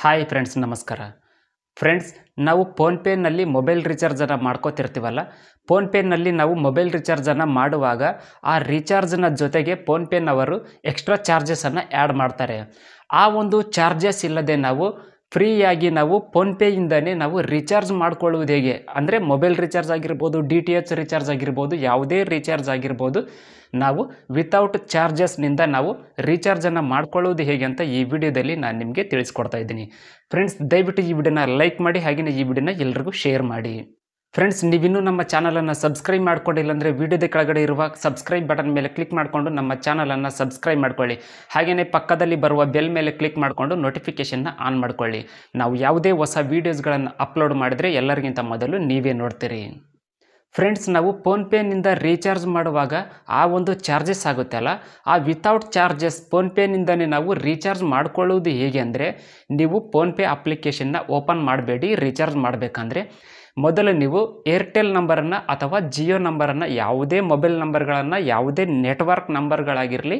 hi friends ನಮಸ್ಕಾರ friends ನಾವು ಫೋನ್ಪೇನಲ್ಲಿ mobile ರೀಚಾರ್ಜನ್ನು ಮಾಡ್ಕೋತಿರ್ತೀವಲ್ಲ ಫೋನ್ಪೇನಲ್ಲಿ ನಾವು ಮೊಬೈಲ್ ರೀಚಾರ್ಜನ್ನು ಮಾಡುವಾಗ ಆ ರೀಚಾರ್ಜ್ನ ಜೊತೆಗೆ ಫೋನ್ಪೇನವರು ಎಕ್ಸ್ಟ್ರಾ ಚಾರ್ಜಸನ್ನು ಆ್ಯಡ್ ಮಾಡ್ತಾರೆ ಆ ಒಂದು ಚಾರ್ಜಸ್ ಇಲ್ಲದೆ ನಾವು ಫ್ರೀಯಾಗಿ ನಾವು ಫೋನ್ಪೇಯಿಂದನೇ ನಾವು ರಿಚಾರ್ಜ್ ಮಾಡ್ಕೊಳ್ಳೋದು ಹೇಗೆ ಅಂದರೆ ಮೊಬೈಲ್ ರಿಚಾರ್ಜ್ ಆಗಿರ್ಬೋದು ಡಿ ಟಿ ಎಚ್ ರಿಚಾರ್ಜ್ ಆಗಿರ್ಬೋದು ಯಾವುದೇ ರೀಚಾರ್ಜ್ ಆಗಿರ್ಬೋದು ನಾವು ವಿತೌಟ್ ಚಾರ್ಜಸ್ನಿಂದ ನಾವು ರೀಚಾರ್ಜನ್ನು ಮಾಡ್ಕೊಳ್ಳೋದು ಹೇಗೆ ಅಂತ ಈ ವಿಡಿಯೋದಲ್ಲಿ ನಾನು ನಿಮಗೆ ತಿಳಿಸ್ಕೊಡ್ತಾ ಇದ್ದೀನಿ ಫ್ರೆಂಡ್ಸ್ ದಯವಿಟ್ಟು ಈ ವಿಡಿಯೋನ ಲೈಕ್ ಮಾಡಿ ಹಾಗೆಯೇ ಈ ವಿಡಿಯೋನ ಎಲ್ರಿಗೂ ಶೇರ್ ಮಾಡಿ ಫ್ರೆಂಡ್ಸ್ ಇನ್ನೂ ನಮ್ಮ ಚಾನಲನ್ನು ಸಬ್ಸ್ಕ್ರೈಬ್ ಮಾಡ್ಕೊಂಡಿಲ್ಲ ಅಂದರೆ ವಿಡಿಯೋದ ಕೆಳಗಡೆ ಇರುವ ಸಬ್ಸ್ಕ್ರೈಬ್ ಬಟನ್ ಮೇಲೆ ಕ್ಲಿಕ್ ಮಾಡಿಕೊಂಡು ನಮ್ಮ ಚಾನಲನ್ನು ಸಬ್ಸ್ಕ್ರೈಬ್ ಮಾಡ್ಕೊಳ್ಳಿ ಹಾಗೆಯೇ ಪಕ್ಕದಲ್ಲಿ ಬರುವ ಬೆಲ್ ಮೇಲೆ ಕ್ಲಿಕ್ ಮಾಡಿಕೊಂಡು ನೋಟಿಫಿಕೇಷನ್ನ ಆನ್ ಮಾಡ್ಕೊಳ್ಳಿ ನಾವು ಯಾವುದೇ ಹೊಸ ವೀಡಿಯೋಸ್ಗಳನ್ನು ಅಪ್ಲೋಡ್ ಮಾಡಿದರೆ ಎಲ್ಲರಿಗಿಂತ ಮೊದಲು ನೀವೇ ನೋಡ್ತೀರಿ ಫ್ರೆಂಡ್ಸ್ ನಾವು ಫೋನ್ಪೇನಿಂದ ರೀಚಾರ್ಜ್ ಮಾಡುವಾಗ ಆ ಒಂದು ಚಾರ್ಜಸ್ ಅಲ್ಲ ಆ ವಿತೌಟ್ ಚಾರ್ಜಸ್ ಫೋನ್ಪೇನಿಂದನೇ ನಾವು ರೀಚಾರ್ಜ್ ಮಾಡ್ಕೊಳ್ಳೋದು ಹೇಗೆ ಅಂದರೆ ನೀವು ಫೋನ್ಪೇ ಅಪ್ಲಿಕೇಶನ್ನ ಓಪನ್ ಮಾಡಬೇಡಿ ರೀಚಾರ್ಜ್ ಮಾಡಬೇಕಂದ್ರೆ ಮೊದಲು ನೀವು ಏರ್ಟೆಲ್ ನಂಬರನ್ನು ಅಥವಾ ಜಿಯೋ ನಂಬರನ್ನು ಯಾವುದೇ ಮೊಬೈಲ್ ನಂಬರ್ಗಳನ್ನು ಯಾವುದೇ ನೆಟ್ವರ್ಕ್ ನಂಬರ್ಗಳಾಗಿರಲಿ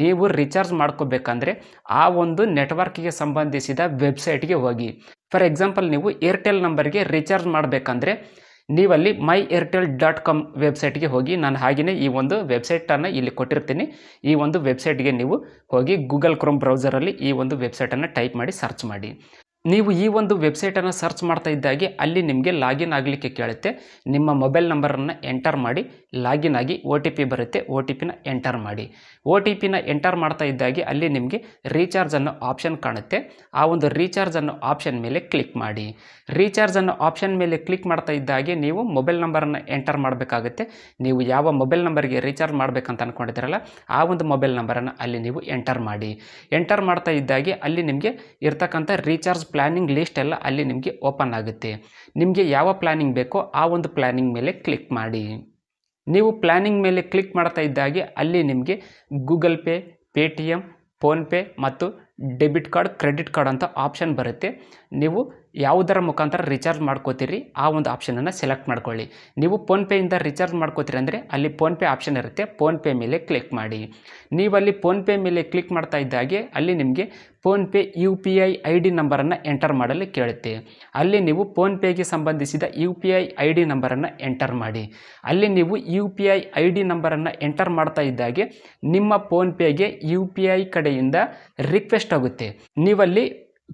ನೀವು ರೀಚಾರ್ಜ್ ಮಾಡ್ಕೋಬೇಕಂದ್ರೆ ಆ ಒಂದು ನೆಟ್ವರ್ಕಿಗೆ ಸಂಬಂಧಿಸಿದ ವೆಬ್ಸೈಟ್ಗೆ ಹೋಗಿ ಫಾರ್ ಎಕ್ಸಾಂಪಲ್ ನೀವು ಏರ್ಟೆಲ್ ನಂಬರ್ಗೆ ರೀಚಾರ್ಜ್ ಮಾಡಬೇಕಂದ್ರೆ ನೀವಲ್ಲಿ ಮೈ ಏರ್ಟೆಲ್ ಡಾಟ್ ಕಾಮ್ ವೆಬ್ಸೈಟ್ಗೆ ಹೋಗಿ ನಾನು ಹಾಗೆಯೇ ಈ ಒಂದು ವೆಬ್ಸೈಟನ್ನು ಇಲ್ಲಿ ಕೊಟ್ಟಿರ್ತೀನಿ ಈ ಒಂದು ವೆಬ್ಸೈಟ್ಗೆ ನೀವು ಹೋಗಿ ಗೂಗಲ್ ಕ್ರೋಮ್ ಬ್ರೌಸರಲ್ಲಿ ಈ ಒಂದು ವೆಬ್ಸೈಟನ್ನು ಟೈಪ್ ಮಾಡಿ ಸರ್ಚ್ ಮಾಡಿ ನೀವು ಈ ಒಂದು ವೆಬ್ಸೈಟನ್ನು ಸರ್ಚ್ ಮಾಡ್ತಾ ಇದ್ದಾಗೆ ಅಲ್ಲಿ ನಿಮಗೆ ಲಾಗಿನ್ ಆಗಲಿಕ್ಕೆ ಕೇಳುತ್ತೆ ನಿಮ್ಮ ಮೊಬೈಲ್ ನಂಬರನ್ನು ಎಂಟರ್ ಮಾಡಿ ಲಾಗಿನ್ ಆಗಿ ಒ ಟಿ ಪಿ ಬರುತ್ತೆ ಓ ಟಿ ಪಿನ ಎಂಟರ್ ಮಾಡಿ ಓ ಟಿ ಪಿನ ಎಂಟರ್ ಮಾಡ್ತಾ ಇದ್ದಾಗೆ ಅಲ್ಲಿ ನಿಮಗೆ ರೀಚಾರ್ಜ್ ಅನ್ನೋ ಆಪ್ಷನ್ ಕಾಣುತ್ತೆ ಆ ಒಂದು ರೀಚಾರ್ಜ್ ಅನ್ನೋ ಆಪ್ಷನ್ ಮೇಲೆ ಕ್ಲಿಕ್ ಮಾಡಿ ರೀಚಾರ್ಜ್ ಅನ್ನೋ ಆಪ್ಷನ್ ಮೇಲೆ ಕ್ಲಿಕ್ ಮಾಡ್ತಾ ಇದ್ದಾಗೆ ನೀವು ಮೊಬೈಲ್ ನಂಬರನ್ನು ಎಂಟರ್ ಮಾಡಬೇಕಾಗುತ್ತೆ ನೀವು ಯಾವ ಮೊಬೈಲ್ ನಂಬರ್ಗೆ ರೀಚಾರ್ಜ್ ಮಾಡಬೇಕಂತ ಅಂದ್ಕೊಂಡಿದ್ದೀರಲ್ಲ ಆ ಒಂದು ಮೊಬೈಲ್ ನಂಬರನ್ನು ಅಲ್ಲಿ ನೀವು ಎಂಟರ್ ಮಾಡಿ ಎಂಟರ್ ಮಾಡ್ತಾ ಇದ್ದಾಗೆ ಅಲ್ಲಿ ನಿಮಗೆ ಇರ್ತಕ್ಕಂಥ ರೀಚಾರ್ಜ್ ಪ್ಲ್ಯಾನಿಂಗ್ ಲಿಸ್ಟ್ ಎಲ್ಲ ಅಲ್ಲಿ ನಿಮಗೆ ಓಪನ್ ಆಗುತ್ತೆ ನಿಮಗೆ ಯಾವ ಪ್ಲ್ಯಾನಿಂಗ್ ಬೇಕೋ ಆ ಒಂದು ಪ್ಲ್ಯಾನಿಂಗ್ ಮೇಲೆ ಕ್ಲಿಕ್ ಮಾಡಿ ನೀವು ಪ್ಲ್ಯಾನಿಂಗ್ ಮೇಲೆ ಕ್ಲಿಕ್ ಮಾಡ್ತಾ ಇದ್ದಾಗೆ ಅಲ್ಲಿ ನಿಮಗೆ ಗೂಗಲ್ ಪೇ ಪೇಟಿಎಮ್ ಟಿ ಫೋನ್ಪೇ ಮತ್ತು ಡೆಬಿಟ್ ಕಾರ್ಡ್ ಕ್ರೆಡಿಟ್ ಕಾರ್ಡ್ ಅಂತ ಆಪ್ಷನ್ ಬರುತ್ತೆ ನೀವು ಯಾವುದರ ಮುಖಾಂತರ ರಿಚಾರ್ಜ್ ಮಾಡ್ಕೋತೀರಿ ಆ ಒಂದು ಆಪ್ಷನನ್ನು ಸೆಲೆಕ್ಟ್ ಮಾಡ್ಕೊಳ್ಳಿ ನೀವು ಫೋನ್ಪೇಯಿಂದ ರಿಚಾರ್ಜ್ ಮಾಡ್ಕೋತೀರಿ ಅಂದರೆ ಅಲ್ಲಿ ಫೋನ್ಪೇ ಆಪ್ಷನ್ ಇರುತ್ತೆ ಫೋನ್ಪೇ ಮೇಲೆ ಕ್ಲಿಕ್ ಮಾಡಿ ನೀವು ಅಲ್ಲಿ ಫೋನ್ಪೇ ಮೇಲೆ ಕ್ಲಿಕ್ ಮಾಡ್ತಾ ಇದ್ದಾಗೆ ಅಲ್ಲಿ ನಿಮಗೆ PhonePe U P I I D ನಂಬರನ್ನು ಎಂಟರ್ ಮಾಡಲು ಕೇಳುತ್ತೆ ಅಲ್ಲಿ ನೀವು ಫೋನ್ಪೇಗೆ ಸಂಬಂಧಿಸಿದ U P I I D ನಂಬರನ್ನು ಎಂಟರ್ ಮಾಡಿ ಅಲ್ಲಿ ನೀವು U P I I D ನಂಬರನ್ನು ಎಂಟರ್ ಮಾಡ್ತಾ ಇದ್ದಾಗೆ ನಿಮ್ಮ ಫೋನ್ಪೇಗೆ ಯು ಪಿ ಐ ಕಡೆಯಿಂದ ರಿಕ್ವೆಸ್ಟ್ ಆಗುತ್ತೆ ನೀವಲ್ಲಿ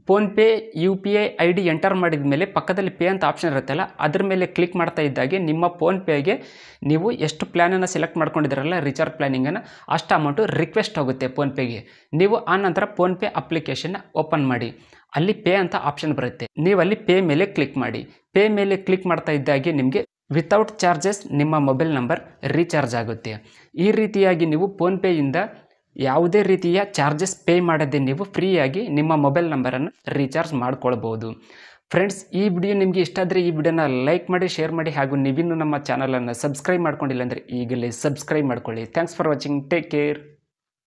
PhonePe U P I I D enter ಮಾಡಿದ ಮೇಲೆ ಪಕ್ಕದಲ್ಲಿ ಪೇ ಅಂತ ಆಪ್ಷನ್ ಇರುತ್ತಲ್ಲ ಅದ್ರ ಮೇಲೆ ಕ್ಲಿಕ್ ಮಾಡ್ತಾ ಇದ್ದಾಗೆ ನಿಮ್ಮ ಫೋನ್ಪೇಗೆ ನೀವು ಎಷ್ಟು ಪ್ಲ್ಯಾನನ್ನು ಸೆಲೆಕ್ಟ್ ಮಾಡ್ಕೊಂಡಿದ್ದೀರಲ್ಲ ರಿಚಾರ್ಜ್ ಪ್ಲಾನಿಂಗನ್ನು ಅಷ್ಟು ಅಮೌಂಟು ರಿಕ್ವೆಸ್ಟ್ ಆಗುತ್ತೆ ಫೋನ್ಪೇಗೆ ನೀವು ಆ ನಂತರ ಫೋನ್ಪೇ ಅಪ್ಲಿಕೇಶನ್ನ ಓಪನ್ ಮಾಡಿ ಅಲ್ಲಿ ಪೇ ಅಂತ ಆಪ್ಷನ್ ಬರುತ್ತೆ ನೀವು ಅಲ್ಲಿ ಪೇ ಮೇಲೆ ಕ್ಲಿಕ್ ಮಾಡಿ ಪೇ ಮೇಲೆ ಕ್ಲಿಕ್ ಮಾಡ್ತಾ ಇದ್ದಾಗೆ ನಿಮಗೆ ವಿತೌಟ್ ಚಾರ್ಜಸ್ ನಿಮ್ಮ ಮೊಬೈಲ್ ನಂಬರ್ ರೀಚಾರ್ಜ್ ಆಗುತ್ತೆ ಈ ರೀತಿಯಾಗಿ ನೀವು ಫೋನ್ಪೇಯಿಂದ ಯಾವುದೇ ರೀತಿಯ ಚಾರ್ಜಸ್ ಪೇ ಮಾಡದೆ ನೀವು ಫ್ರೀಯಾಗಿ ನಿಮ್ಮ ಮೊಬೈಲ್ ನಂಬರನ್ನು ರೀಚಾರ್ಜ್ ಮಾಡ್ಕೊಳ್ಬೋದು ಫ್ರೆಂಡ್ಸ್ ಈ ವಿಡಿಯೋ ನಿಮಗೆ ಇಷ್ಟ ಆದರೆ ಈ ವಿಡಿಯೋನ ಲೈಕ್ ಮಾಡಿ ಶೇರ್ ಮಾಡಿ ಹಾಗೂ ನೀವಿನ್ನೂ ನಮ್ಮ ಚಾನಲನ್ನು ಸಬ್ಸ್ಕ್ರೈಬ್ ಮಾಡ್ಕೊಂಡಿಲ್ಲ ಅಂದರೆ ಈಗಲೇ ಸಬ್ಸ್ಕ್ರೈಬ್ ಮಾಡ್ಕೊಳ್ಳಿ thanks for watching take care